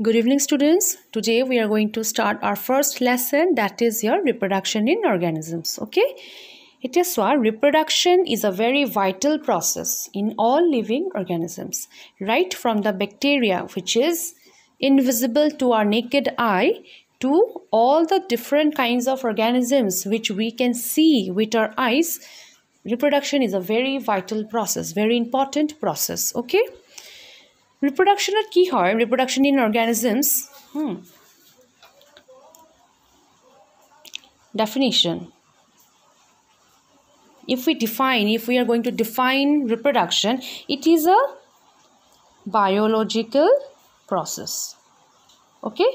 Good evening students. Today we are going to start our first lesson that is your reproduction in organisms. Okay. It is why reproduction is a very vital process in all living organisms. Right from the bacteria which is invisible to our naked eye to all the different kinds of organisms which we can see with our eyes. Reproduction is a very vital process, very important process. Okay. Reproduction. কি হয় reproduction in organisms hmm hmm. definition if we define if we are going to define reproduction it is a biological process okay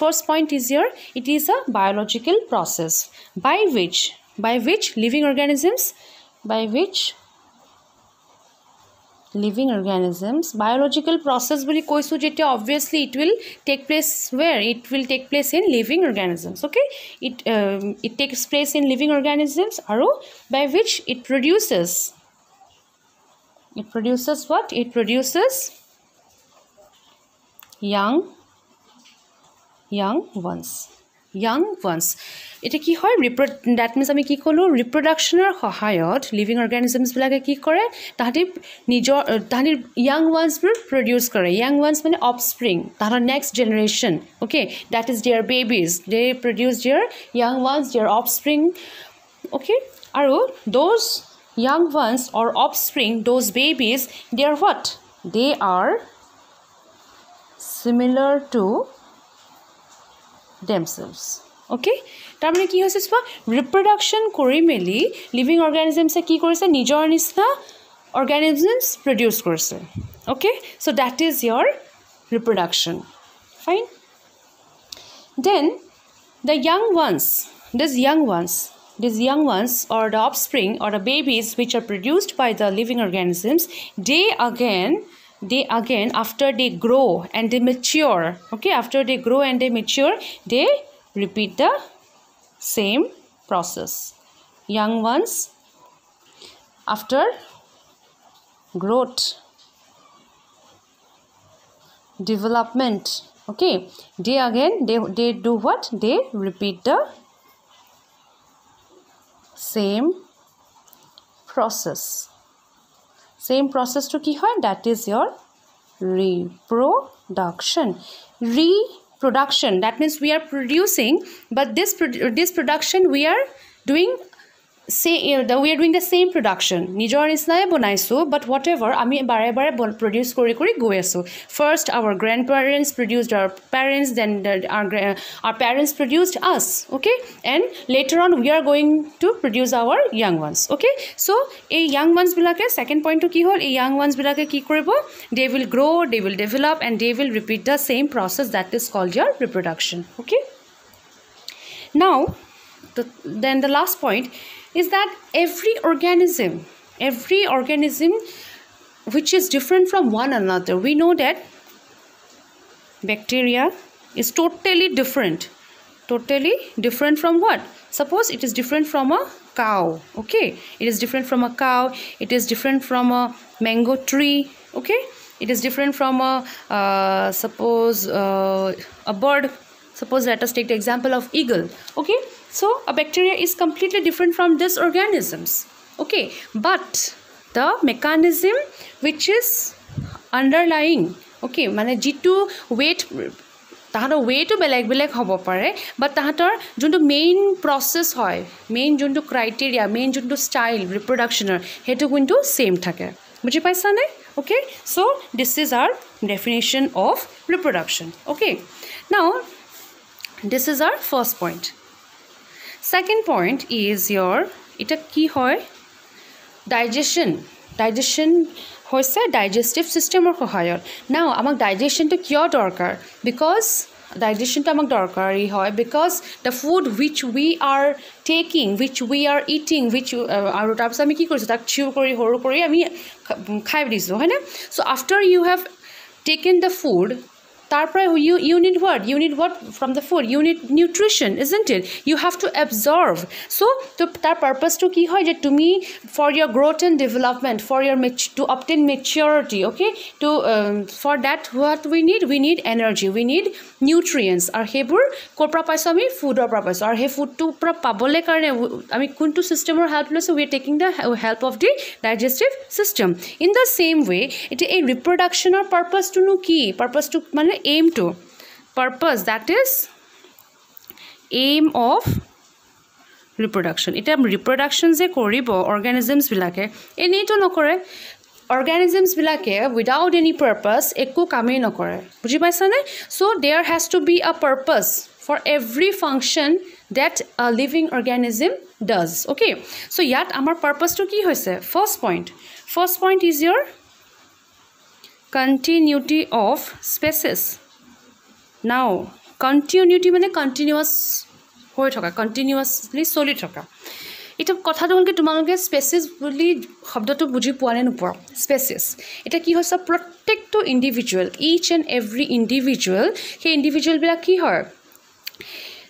first point is here it is a biological process by which by which living organisms by which living organisms biological process বুলি কৈছোঁ যেতিয়া obviously it will take place where it will take place in living organisms okay it um, it takes place in living organisms Arrow by which it produces it produces what it produces young young ones young ones এতিয়া কি হয় ৰিপ্ৰ that means আমি কি ক'লোঁ ৰিপ্ৰডাকশ্যনৰ সহায়ত living অৰ্গেনিজমছবিলাকে কি কৰে তাহাঁতি নিজৰ তাহাঁতি ইয়াং ওৱানছবোৰ প্ৰডিউচ কৰে ইয়াং ওৱান্স মানে অফ স্প্ৰিং তাহাঁতৰ next generation okay that is their babies they produce their young ones their offspring okay আৰু those young ones or offspring those babies they are what they are similar to themselves. Okay, তাৰমানে কি হৈছে সবা reproduction কৰি মেলি living organisms কি কৰিছে নিজৰ নিচিনা organisms produce কৰিছে okay so that is your reproduction fine then the young ones these young ones these young ones or the offspring or the babies which are produced by the living organisms they again they again after they grow and they mature okay after they grow and they mature they repeat the same process young ones after growth development okay they again they, they do what they repeat the same process same process to হয় That is your reproduction reproduction that means we are producing but this this production we are doing same we are doing the same production নিজৰ নিচিনাই বনাইছোঁ বাট what ever আমি বাৰে বাৰে produce কৰি কৰি গৈ আছোঁ first our grandparents produced our parents then our our parents produced us okay and later on we are going to produce our young ones okay so' এই য়াং ওৱানছবিলাকে ছেকেণ্ড পইণ্টটো কি হ'ল এই য়াং ওৱানছবিলাকে কি কৰিব they will grow' they will develop and they will repeat the same process that is called your reproduction okay now then the last point is that every organism every organism which is different from one another we know that bacteria is totally different totally different from what suppose it is different from a cow okay it is different from a cow it is different from a mango tree okay it is different from a uh, suppose uh, a bird suppose let us take the example of eagle okay so a bacteria is completely different from this organisms okay but the mechanism which is underlying okay মানে যিটো weight তাহাঁতৰ ৱেটো বেলেগ বেলেগ হ'ব পাৰে but তাহাঁতৰ যোনটো main process হয় মেইন যোনটো ক্ৰাইটেৰিয়া মেইন যোনটো ষ্টাইল ৰিপ্ৰডাকশ্যনৰ সেইটো কিন্তু ছেইম থাকে বুজি পাইছানে okay so' this is our definition of reproduction okay now this is our first point second point is your এটা কি হয় ডাইজেশ্যন ডাইজেশ্যন হৈছে ডাইজেষ্টিভ ছিষ্টেমৰ সহায়ত নাও আমাক ডাইজেশ্যনটো কিয় দৰকাৰ বিকজ ডাইজেশ্যনটো আমাক দৰকাৰী হয় because the food which we are taking which we are eating which আৰু তাৰপিছত আমি কি কৰিছোঁ তাক চিউ কৰি সৰু কৰি আমি খাই দিছোঁ হয়নে so' after you have taken the food তাৰ পৰা you you need what you need what from the food you need nutrition isn't it you have to absorb so' তো তাৰ পাৰ্পাসটা কি হয় যে তুমি for your growth and development for your মেচ to obtain maturity okay to for that what we need we need energy we need আৰু সেইবোৰ ক'ৰ পৰা পাইছোঁ আমি ফুডৰ পৰা পাইছোঁ আৰু সেই ফুডটোৰ পৰা পাবলৈ কাৰণে আমি কোনটো সিস্টেমৰ হেল্প লৈছোঁ we are taking the help of the digestive system in the same way এতিয়া এই ৰিপ্ৰডাকশ্যনৰ পাৰ্পাজটোনো কি পাৰ্পাসটো মানে মানে এইমটো purpose that is aim of reproduction এতিয়া ৰিপ্ৰডাকশ্যন যে কৰিব অৰ্গেনিজিমছবিলাকে এনেইতো নকৰে অৰ্গেনিজিমছবিলাকে উইদাউট এনি পাৰ্পাছ একো কামেই নকৰে বুজি পাইছানে so' there has to be a purpose for every function that a living organism does okay so' ইয়াত আমাৰ পাৰপাজটো কি হৈছে first point first point is your continuity of species now continuity মানে কণ্টিনিউৱাছ হৈ থকা কণ্টিনিউৱাছলি চলি থকা এতিয়া কথাটো হ'ল কি তোমালোকে স্পেচেছ বুলি শব্দটো বুজি পোৱানে নোপোৱা স্পেচেছ এতিয়া কি হৈছে প্ৰত্যেকটো individual each and every individual সেই ইণ্ডিভিজুৱেলবিলাক কি হয়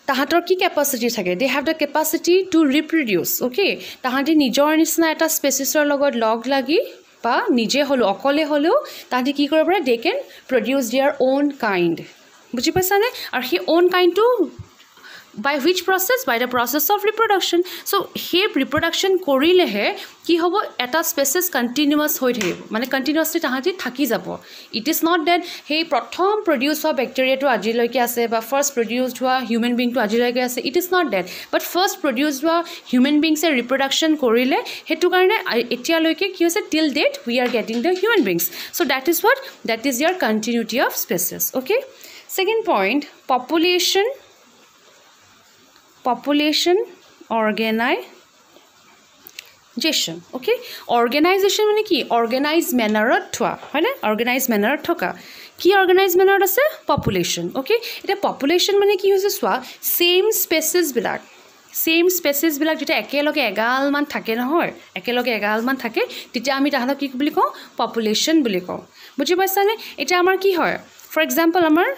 তাহাঁতৰ কি কেপাচিটি থাকে they have the capacity to reproduce okay তাহাঁতি নিজৰ নিচিনা এটা স্পেচিছৰ লগত লগ লাগি বা নিজে হ'লেও অকলে হ'লেও তাহাঁতি কি কৰিব পাৰে they can produce their own kind বুজি পাইছানে আৰু সেই অ'ন কাইণ্ডটো by which process by the process of reproduction so' সেই ৰিপ্ৰডাকশ্যন কৰিলেহে কি হ'ব এটা স্পেচেছ কণ্টিনিউৱাছ হৈ থাকিব মানে কণ্টিনিউৱাছলি তাহাঁতি থাকি যাব ইট ইজ নট ডেট সেই প্ৰথম প্ৰডিউচ হোৱা বেক্টেৰিয়াটো আজিলৈকে আছে বা ফাৰ্ষ্ট প্ৰডিউচ হোৱা হিউমেন বিংটো আজিলৈকে আছে it is not that but first produce হোৱা হিউমেন বিংছে ৰিপ্ৰডাকশ্যন কৰিলে সেইটো কাৰণে এতিয়ালৈকে কি হৈছে till that we are getting the human beings so' that is what that is your continuity of species okay second point population population organisation okay organisation মানে কি অৰ্গেনাইজ মেনাৰত থোৱা হয়নে অৰ্গেনাইজ মেনাৰত থকা কি অৰ্গেনাইজ মেনাৰত আছে পপুলেশ্যন অ'কে এতিয়া population মানে কি হৈছে চোৱা ছেইম স্পেচিছবিলাক ছেইম স্পেচিছবিলাক যেতিয়া একেলগে এগালমান থাকে নহয় একেলগে এগালমান থাকে তেতিয়া আমি তাহাঁতক কি বুলি কওঁ পপুলেশ্যন বুলি কওঁ বুজি পাইছানে এতিয়া আমাৰ কি হয় ফৰ এক্সাম্পল আমাৰ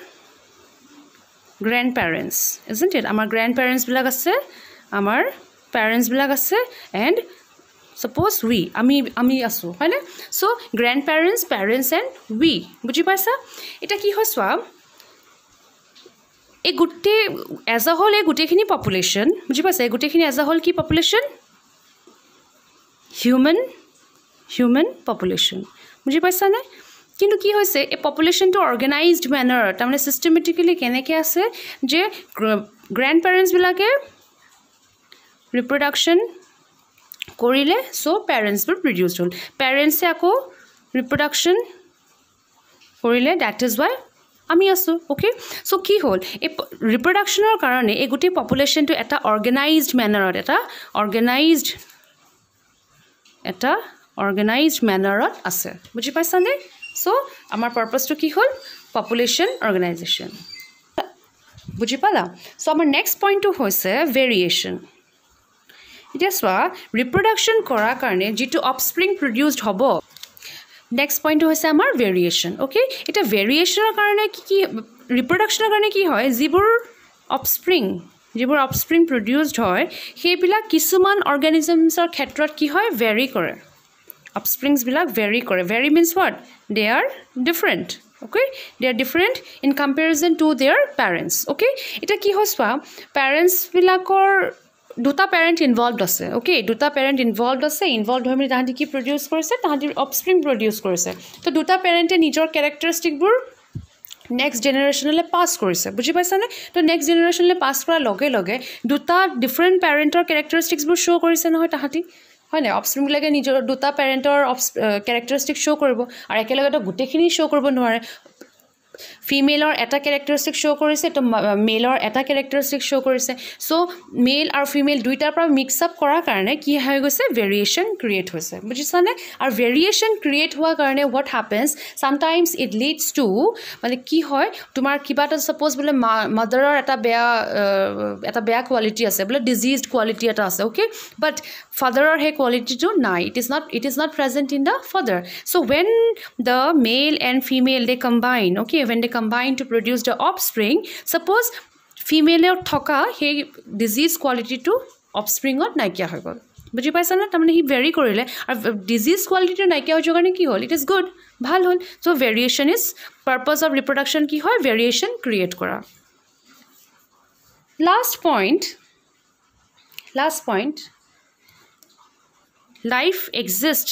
গ্ৰেণ্ড গ্ৰেণ্ডপেৰেণ্টছ ইজেণ্ট ইট আমাৰ গ্ৰেণ্ড পেৰেণ্টছবিলাক আছে আমাৰ পেৰেণ্টছবিলাক আছে এণ্ড চাপ'জ উই আমি আমি আছোঁ হয়নে so' grandparents parents and we বুজি পাইছা এতিয়া কি হয় চোৱা এই গোটেই এজ আ হ'ল এই গোটেইখিনি পপুলেশ্যন বুজি পাইছা এই গোটেইখিনি এজ এ হ'ল কি পপুলেশ্যন হিউমেন হিউমেন পপুলেশ্যন বুজি পাইছানে কিন্তু কি হৈছে এই পপুলেশ্যনটো অৰ্গেনাইজড মেনাৰত তাৰমানে ছিষ্টেমেটিকেলি কেনেকৈ আছে যে গ্ৰেণ্ড পেৰেণ্টছবিলাকে ৰিপ্ৰডাকশ্যন কৰিলে চ' পেৰেণ্টছবোৰ প্ৰডিউচ হ'ল পেৰেণ্টছে আকৌ ৰিপ্ৰডাকশ্যন কৰিলে ডেট ইজ ৱাই আমি আছোঁ অ'কে চ' কি হ'ল এই ৰিপ্ৰডাকশ্যনৰ কাৰণে এই গোটেই পপুলেশ্যনটো এটা অৰ্গেনাইজড মেনাৰত এটা অৰ্গেনাইজড এটা অৰ্গেনাইজড মেনাৰত আছে বুজি পাইছানে চ' আমাৰ পাৰ্পাছটো কি হ'ল পপুলেশ্যন অৰ্গেনাইজেশ্যন বুজি পালা চ' আমাৰ নেক্সট পইণ্টটো হৈছে ভেৰিয়েশ্যন এতিয়া চোৱা ৰিপ্ৰডাকশ্যন কৰাৰ কাৰণে যিটো অপস্প্ৰিং প্ৰডিউচড হ'ব নেক্সট পইণ্টটো হৈছে আমাৰ ভেৰিয়েশ্যন অ'কে এতিয়া ভেৰিয়েশ্যনৰ কাৰণে কি কি ৰিপ্ৰডাকশ্যনৰ কাৰণে কি হয় যিবোৰ অপস্প্ৰিং যিবোৰ অপস্প্ৰিং প্ৰডিউচড হয় সেইবিলাক কিছুমান অৰ্গেনিজমছৰ ক্ষেত্ৰত কি হয় ভেৰি কৰে আপস্প্ৰিংছবিলাক ভেৰি কৰে vary means what they are different okay they are different in comparison to their parents okay এতিয়া কি হয় চোৱা পেৰেণ্টছবিলাকৰ দুটা পেৰেণ্ট ইনভল্ভ আছে অ'কে দুটা পেৰেণ্ট ইনভল্ভ আছে ইনভল্ভ হৈ মানে তাহাঁতি কি প্ৰডিউচ কৰিছে তাহাঁতি অপস্প্ৰিং প্ৰডিউচ কৰিছে তো দুটা পেৰেণ্টে নিজৰ কেৰেক্টাৰিষ্টিকবোৰ নেক্সট জেনেৰেশ্যনলৈ পাছ কৰিছে বুজি পাইছানে তো নেক্সট জেনেৰেশ্যনলৈ পাছ কৰাৰ লগে লগে দুটা ডিফাৰেণ্ট পেৰেণ্টৰ কেৰেক্টাৰিষ্টিক্সবোৰ শ্ব' কৰিছে নহয় তাহাঁতি হয় নাই অপস্প্ৰিংবিলাকে নিজৰ দুটা পেৰেণ্টৰ অপ কেৰেক্টাৰিষ্টিক শ্ব' কৰিব আৰু একেলগেতো গোটেইখিনি শ্ব' কৰিব নোৱাৰে ফিমেলৰ এটা কেৰেক্টাৰিষ্টিক শ্ব' কৰিছে তো মেলৰ এটা কেৰেক্টাৰিষ্টিক শ্ব' কৰিছে চ' মেল আৰু ফিমেল দুইটাৰ পৰা মিক্স আপ কৰাৰ কাৰণে কি হৈ গৈছে ভেৰিয়েশ্যন ক্ৰিয়েট হৈছে বুজিছানে আৰু ভেৰিয়েশ্যন ক্ৰিয়েট হোৱাৰ কাৰণে what happens sometimes it leads to মানে কি হয় তোমাৰ কিবা এটা ছাপ'জ বোলে মা মাদাৰৰ এটা বেয়া এটা বেয়া কোৱালিটি আছে বোলে ডিজিজ কোৱালিটি এটা আছে অ'কে বাট ফাদাৰৰ সেই কোৱালিটিটো নাই it is not it is not present in the father so' when the male and female they combine okay when they combine to produce the offspring, suppose female thoka he disease quality to offspring or naikya hagol. বুজি পাইছা না তাৰমানে সি very কৰিলে আৰু disease কোৱালিটিটো নাইকিয়া হৈ যোৱাৰ কাৰণে কি হ'ল ইট ইজ গুড ভাল হ'ল so' variation is purpose of reproduction কি হয় ভেৰিয়েশ্যন ক্ৰিয়েট কৰা last point last point life exist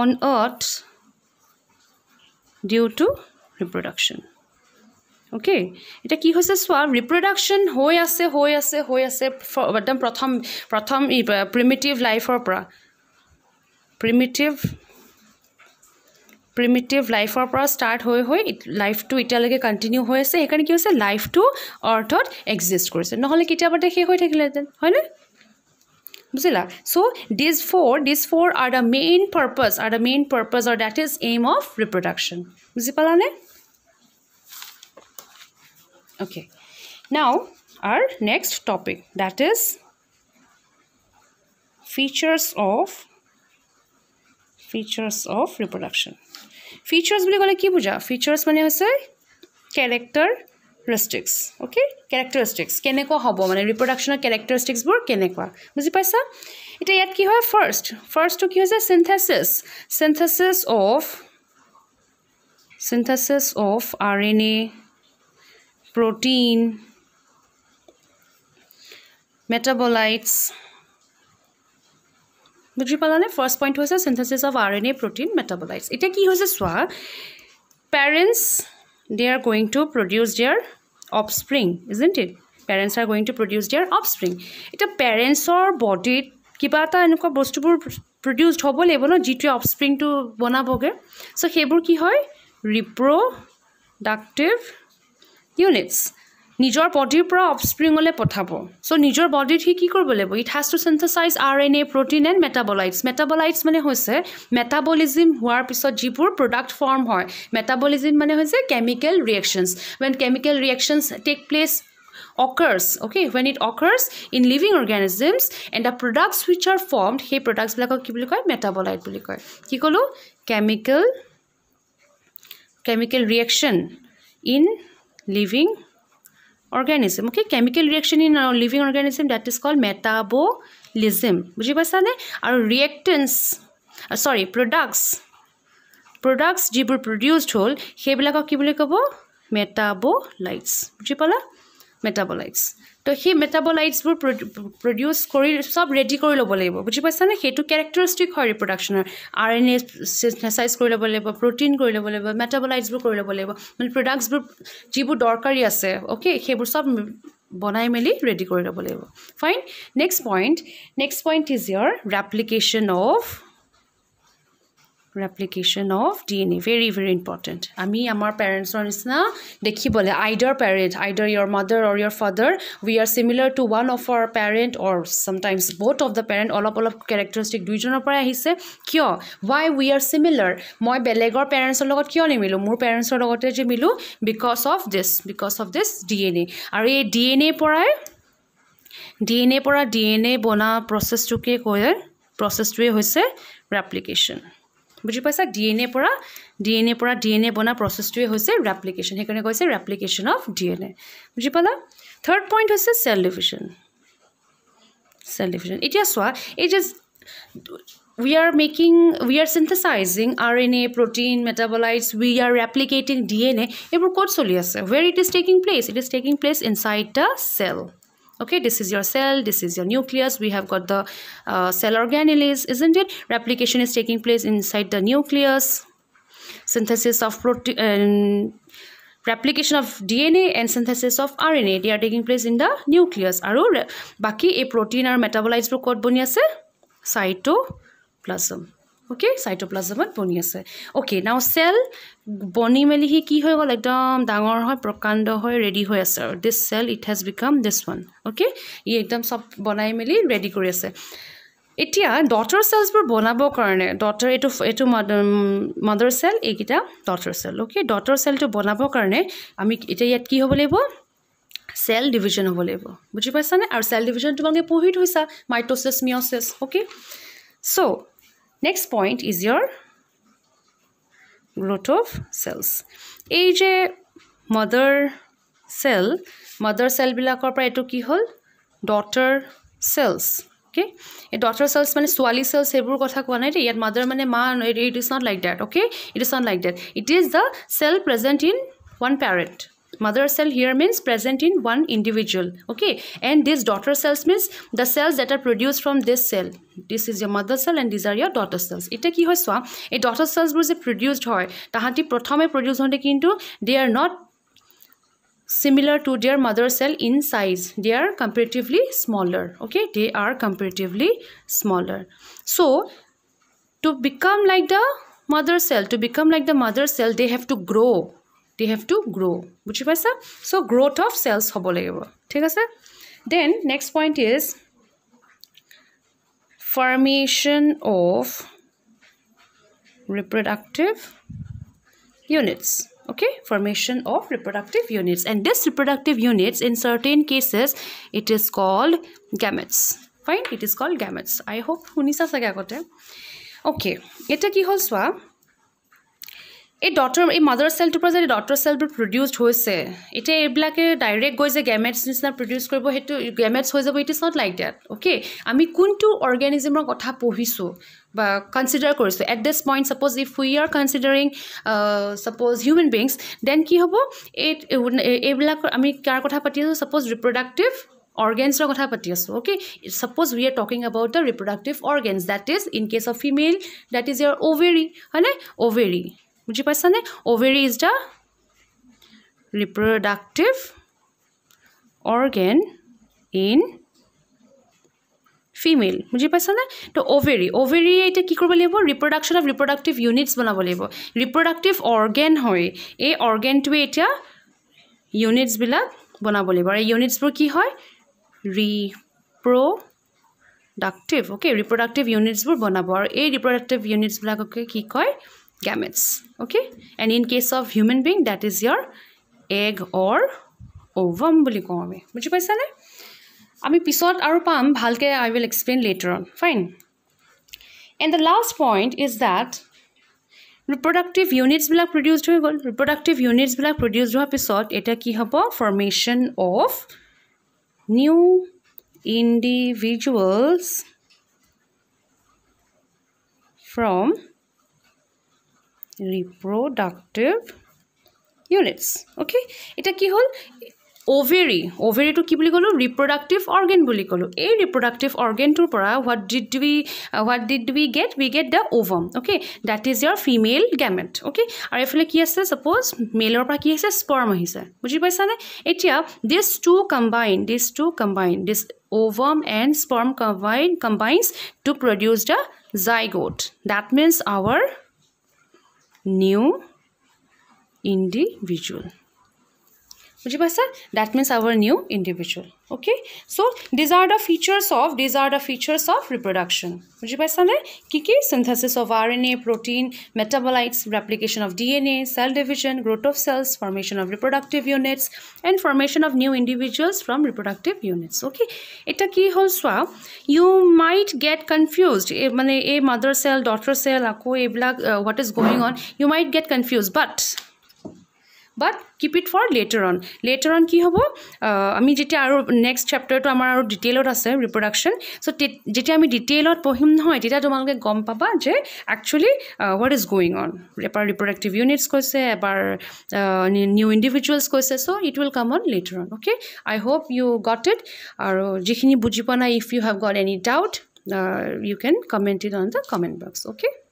on earth due to reproduction. Okay, এটা কি হৈছে চোৱা reproduction হৈ আছে হৈ আছে হৈ আছে একদম প্ৰথম প্ৰথম primitive লাইফৰ পৰা primitive primitive লাইফৰ পৰা ষ্টাৰ্ট হৈ হৈ লাইফটো এতিয়ালৈকে কণ্টিনিউ হৈ আছে সেইকাৰণে কি হৈছে লাইফটো অৰ্থত এক্সিষ্ট কৰিছে নহ'লে কেতিয়াবাতে শেষ হৈ থাকিলেহেঁতেন হয়নে বুজিলা so' these four these four are the main purpose are the main purpose or that is aim of reproduction বুজি পালানে okay now our next topic that is features of features of reproduction features bhi gale ki buja features mane hoise character characteristics okay characteristics kene ko hobo mane reproduction er characteristics bor kene ko bujhi paisa eta yat ki hoy first first to ki hoye synthesis synthesis of synthesis of rna protein, metabolites. বুজি পালানে first point হৈছে synthesis of R N A protein metabolites এতিয়া কি হৈছে চোৱা parents they are going to produce their offspring it parents are going to produce their offspring এতিয়া পেৰেণ্টছৰ বডিত কিবা এটা এনেকুৱা বস্তুবোৰ প্ৰডিউচড হ'ব লাগিব ন যিটোৱে অফ স্প্ৰিংটো বনাবগৈ চ' সেইবোৰ কি হয় ৰিপ্ৰডাক্টিভ ইউনিটছ নিজৰ বডিৰ পৰা অফস্প্ৰিঙলৈ পঠাব চ' নিজৰ বডিত সি কি কৰিব লাগিব it has to synthesise R N A protein and metabolites metabolites মানে হৈছে মেটাবলিজিম হোৱাৰ পিছত যিবোৰ প্ৰডাক্ট ফৰ্ম হয় মেটাবলিজিম মানে হৈছে chemical reactions when chemical reactions take place occurs okay when it occurs in living organisms and the products which are formed সেই প্ৰডাক্টছবিলাকক কি বুলি কয় মেটাবলাইট বুলি কয় কি ক'লোঁ chemical chemical reaction in living organism okay chemical reaction in our living organism that is called metabolism bujhi paisa ne aru reactants uh, sorry products products jibur produced hol hebilaka ki bole kobo metabolites bujhi pala metabolites তো সেই মেটাবলাইটছবোৰ produce কৰি চব ready কৰি ল'ব লাগিব বুজি পাইছানে সেইটো কেৰেক্টাৰিষ্টিক হয় ৰিপ্ৰডাকশ্যনৰ আৰ এন এছাইজ কৰি ল'ব লাগিব প্ৰটিন কৰি ল'ব লাগিব মেটাবলাইটছবোৰ কৰি ল'ব লাগিব মানে প্ৰডাক্টছবোৰ যিবোৰ দৰকাৰী আছে অ'কে সেইবোৰ চব বনাই মেলি ৰেডি কৰি ল'ব লাগিব fine next point next point is your replication of replication of D N A very very important আমি আমাৰ পেৰেণ্টছৰ নিচিনা দেখিবলৈ either parent either your mother or your father we are similar to one of our parent or sometimes বহুত of the parent অলপ অলপ characteristic দুইজনৰ পৰাই আহিছে কিয় ৱাই উই আৰ চিমিলাৰ মই বেলেগৰ পেৰেণ্টছৰ লগত কিয় নিমিলোঁ মোৰ পেৰেণ্টছৰ লগতে যে মিলোঁ because of this because of this D N A আৰু এই ডি এন এ পৰাই ডি এন এ পৰা ডি এন এ বনা প্ৰচেছটোকে কয় প্ৰচেছটোৱে হৈছে ৰেপ্লিকেশ্যন বুজি পাইছা ডি এন এ পৰা ডি এন এ পৰা ডি এন এ বনা প্ৰচেছটোৱে হৈছে ৰেপ্লিকেশ্যন সেইকাৰণে কৈছে replication of D N A বুজি পালা থাৰ্ড পইণ্ট হৈছে চেল ডিভিশ্যন চেল ডিভিশ্যন এতিয়া চোৱা এই যে we are making we are synthesising R N A protein metabolites we are replicating D N A এইবোৰ ক'ত চলি আছে where it is taking place it is taking place inside the cell okay this is your cell this is your nucleus we have got the uh, cell organelles isn't it replication is taking place inside the nucleus synthesis of protein replication of dna and synthesis of rna they are taking place in the nucleus aru baki a protein are metabolized to code boni ase cytoplasm okay চাইট'প্লাজমত বনি আছে okay নাও cell বনি মেলি সি কি হৈ গ'ল একদম ডাঙৰ হয় প্ৰকাণ্ড হৈ ৰেডি হৈ আছে আৰু this cell it has become this one okay ই একদম চব বনাই মেলি ৰেডি কৰি আছে এতিয়া ডটাৰ চেলছবোৰ বনাবৰ কাৰণে ডটাৰ এইটো এইটো মাদাৰ মাদাৰ চেল এইকেইটা ডটাৰ চেল অ'কে ডটাৰ চেলটো বনাবৰ কাৰণে আমি এতিয়া ইয়াত কি হ'ব লাগিব চেল ডিভিজন হ'ব লাগিব বুজি পাইছানে আৰু চেল ডিভিজন তোমালোকে পঢ়ি থৈছা mitosis meiosis okay so' next point is your growth of cells এই যে মাদাৰ চেল মাদাৰ চেলবিলাকৰ পৰা এইটো কি হ'ল ডটাৰ চেলছ অ'কে এই ডটাৰ চেলছ মানে ছোৱালী চেলছ সেইবোৰ কথা কোৱা নাই দেই ইয়াত মাদাৰ মানে মা it is not like that okay it is not like that it is the cell present in one parent mother cell here means present in one individual okay and these daughter cells means the cells that are produced from this cell this is your mother cell and these are your daughter cells এটা কি হয় চোৱা A daughter cells বোৰ produced produced হয় তাহাঁতি প্ৰথমে produce হওঁতে কিন্তু they are not similar to their mother cell in size they are comparatively smaller okay they are comparatively smaller so to become like the mother cell to become like the mother cell they have to grow they have to grow So পাইছা of cells of cells হ'ব লাগিব ঠিক আছে then next point is formation of reproductive units okay formation of reproductive units and this reproductive units in certain cases it is called gametes fine it is called gametes i hope hunisa sage okay eta ki hol swa এই ডটৰ এই মাজৰ চেলটোৰ পৰা যদি ডটৰ চেলবোৰ produced হৈছে এতিয়া এইবিলাকে direct গৈ যে গেমেটছ নিচিনা প্ৰডিউচ কৰিব সেইটো গেমেটছ হৈ যাব it is not like that okay আমি কোনটো অৰ্গেনিজিমৰ কথা পঢ়িছোঁ বা কনচিডাৰ কৰিছোঁ at this point suppose if we are considering suppose human beings then কি হ'ব এই এইবিলাকৰ আমি কাৰ কথা পাতি আছোঁ ছাপ'জ ৰিপ্ৰডাক্টিভ অৰ্গেনছৰ কথা পাতি আছোঁ okay suppose we are talking about the reproductive organs that is in case of female that is your ovary হয়নে অ'ভেৰী বুঝি পাইছানে ovary is the reproductive organ in female বুজি পাইছানে তো অ'ভেৰি অ'ভেৰিয়ে এতিয়া কি কৰিব লাগিব ৰিপ্ৰডাকশ্যন অফ ৰিপ্ৰডাক্টিভ ইউনিটছ বনাব লাগিব ৰিপ্ৰডাক্টিভ অৰ্গেন হয় এই অৰ্গেনটোৱে এতিয়া ইউনিটছবিলাক বনাব লাগিব আৰু ইউনিটছবোৰ কি হয় ৰিপ্ৰডাক্টিভ অ'কে ৰিপ্ৰডাক্টিভ ইউনিটছবোৰ বনাব আৰু এই ৰিপ্ৰডাক্টিভ ইউনিটছবিলাককে কি কয় gametes okay and in case of human being that is your egg or ovum bully kome but you question I'm a piece of our pump halke I will explain later on fine and the last point is that reproductive units will have produced reproductive units will have produced a episode it a key hub of formation of new individuals from reproductive units. Okay, ita ki hol ovary. Ovary to ki bolii kolo reproductive organ bolii kolo. A reproductive organ to para what did we uh, what did we get? We get the ovum. Okay, that is your female gamete. Okay, aur ifle kya sa suppose male aur pa kya sa sperm hi sa. Mujhe paisa na itya this two combine this two combine this ovum and sperm combine combines to produce the zygote. That means our new individual bujhi that means our new individual okay so these are the features of these are the features of reproduction bujhi paisane ki ki synthesis of rna protein metabolites replication of dna cell division growth of cells formation of reproductive units and formation of new individuals from reproductive units okay eta ki hol swa you might get confused মানে eh, eh, mother cell daughter cell cell আকৌ এইবিলাক what is going on you might get confuse but but keep it for later on later on কি হ'ব আমি যেতিয়া আৰু next চেপ্টাৰটো আমাৰ আৰু ডিটেইলত আছে ৰিপ্ৰডাকশ্যন চ' যেতিয়া আমি ডিটেইলত পঢ়িম নহয় তেতিয়া তোমালোকে গম পাবা যে actually what is going on এবাৰ ৰিপ্ৰডাক্টিভ ইউনিটছ কৈছে এবাৰ নিউ ইণ্ডিভিজুৱেলছ কৈছে so' it will come on later on okay I hope you got it আৰু যিখিনি বুজি পোৱা নাই if you have got any doubt you can comment it on the comment box okay